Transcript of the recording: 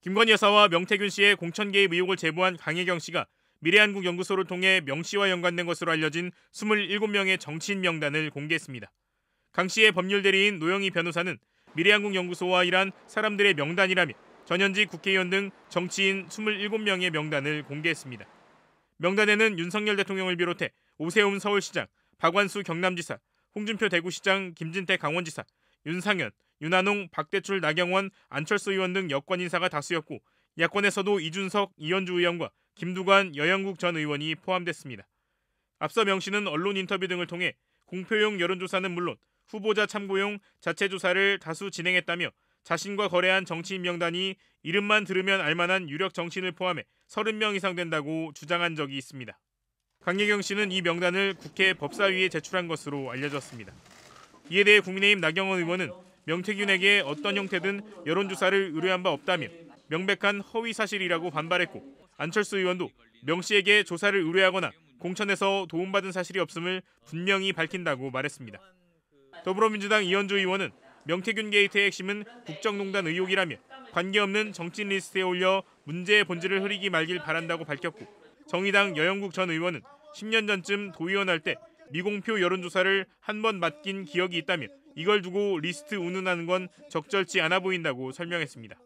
김건희 여사와 명태균 씨의 공천 개입 의혹을 제보한 강혜경 씨가 미래한국 연구소를 통해 명 씨와 연관된 것으로 알려진 27명의 정치인 명단을 공개했습니다. 강 씨의 법률 대리인 노영희 변호사는 미래한국 연구소와 일한 사람들의 명단이라며 전현직 국회의원 등 정치인 27명의 명단을 공개했습니다. 명단에는 윤석열 대통령을 비롯해 오세훈 서울시장, 박완수 경남지사, 홍준표 대구시장, 김진태 강원지사, 윤상현, 윤한웅, 박대출, 나경원, 안철수 의원 등 여권 인사가 다수였고 야권에서도 이준석, 이현주 의원과 김두관, 여영국 전 의원이 포함됐습니다. 앞서 명 씨는 언론 인터뷰 등을 통해 공표용 여론조사는 물론 후보자 참고용 자체 조사를 다수 진행했다며 자신과 거래한 정치인 명단이 이름만 들으면 알만한 유력 정치인을 포함해 30명 이상 된다고 주장한 적이 있습니다. 강예경 씨는 이 명단을 국회 법사위에 제출한 것으로 알려졌습니다. 이에 대해 국민의힘 나경원 의원은 명태균에게 어떤 형태든 여론조사를 의뢰한 바 없다며 명백한 허위 사실이라고 반발했고 안철수 의원도 명 씨에게 조사를 의뢰하거나 공천에서 도움받은 사실이 없음을 분명히 밝힌다고 말했습니다. 더불어민주당 이현주 의원은 명태균 게이트의 핵심은 국정농단 의혹이라며 관계없는 정치 리스트에 올려 문제의 본질을 흐리기 말길 바란다고 밝혔고 정의당 여영국 전 의원은 10년 전쯤 도의원 할때 미공표 여론조사를 한 번 맡긴 기억이 있다며 이걸 두고 리스트 운운하는 건 적절치 않아 보인다고 설명했습니다.